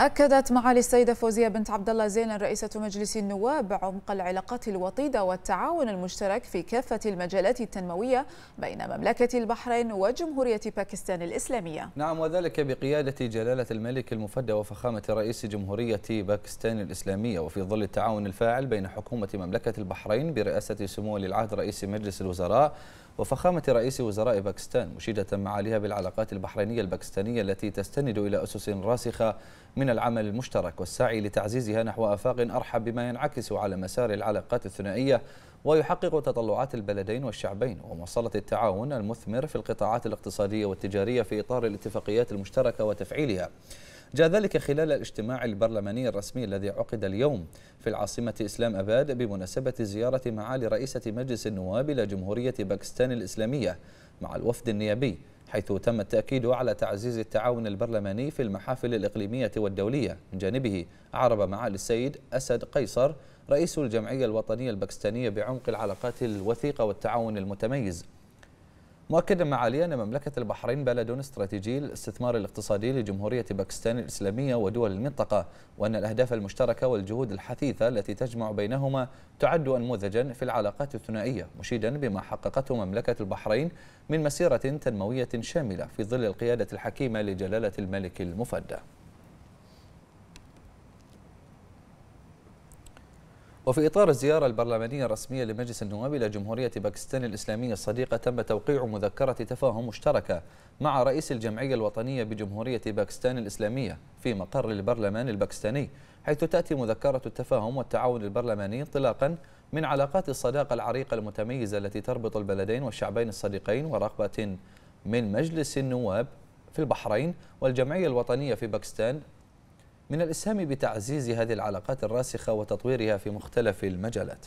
أكدت معالي السيدة فوزية بنت عبد الله زين رئيسة مجلس النواب عمق العلاقات الوطيدة والتعاون المشترك في كافة المجالات التنموية بين مملكة البحرين وجمهورية باكستان الإسلامية نعم وذلك بقيادة جلالة الملك المفدى وفخامة رئيس جمهورية باكستان الإسلامية وفي ظل التعاون الفاعل بين حكومة مملكة البحرين برئاسة سمو ولي العهد رئيس مجلس الوزراء وفخامة رئيس وزراء باكستان مشيدة معاليها بالعلاقات البحرينية الباكستانية التي تستند إلى أسس راسخة من العمل المشترك والسعي لتعزيزها نحو آفاق أرحب بما ينعكس على مسار العلاقات الثنائية ويحقق تطلعات البلدين والشعبين ومواصلة التعاون المثمر في القطاعات الاقتصادية والتجارية في إطار الاتفاقيات المشتركة وتفعيلها جاء ذلك خلال الاجتماع البرلماني الرسمي الذي عقد اليوم في العاصمة إسلام أباد بمناسبة زيارة معالي رئيسة مجلس النواب إلى جمهورية باكستان الإسلامية مع الوفد النيابي حيث تم التأكيد على تعزيز التعاون البرلماني في المحافل الإقليمية والدولية من جانبه عرب معالي السيد أسد قيصر رئيس الجمعية الوطنية الباكستانية بعمق العلاقات الوثيقة والتعاون المتميز مؤكدا معالي أن مملكة البحرين بلد استراتيجي للاستثمار الاقتصادي لجمهورية باكستان الإسلامية ودول المنطقة وأن الأهداف المشتركة والجهود الحثيثة التي تجمع بينهما تعد أنموذجا في العلاقات الثنائية مشيدا بما حققته مملكة البحرين من مسيرة تنموية شاملة في ظل القيادة الحكيمة لجلالة الملك المفدى وفي إطار الزيارة البرلمانية الرسمية لمجلس النواب إلى جمهورية باكستان الإسلامية الصديقة تم توقيع مذكرة تفاهم مشتركة مع رئيس الجمعية الوطنية بجمهورية باكستان الإسلامية في مقر البرلمان الباكستاني حيث تأتي مذكرة التفاهم والتعاون البرلماني انطلاقا من علاقات الصداقة العريقة المتميزة التي تربط البلدين والشعبين الصديقين ورغبة من مجلس النواب في البحرين والجمعية الوطنية في باكستان من الإسهام بتعزيز هذه العلاقات الراسخة وتطويرها في مختلف المجالات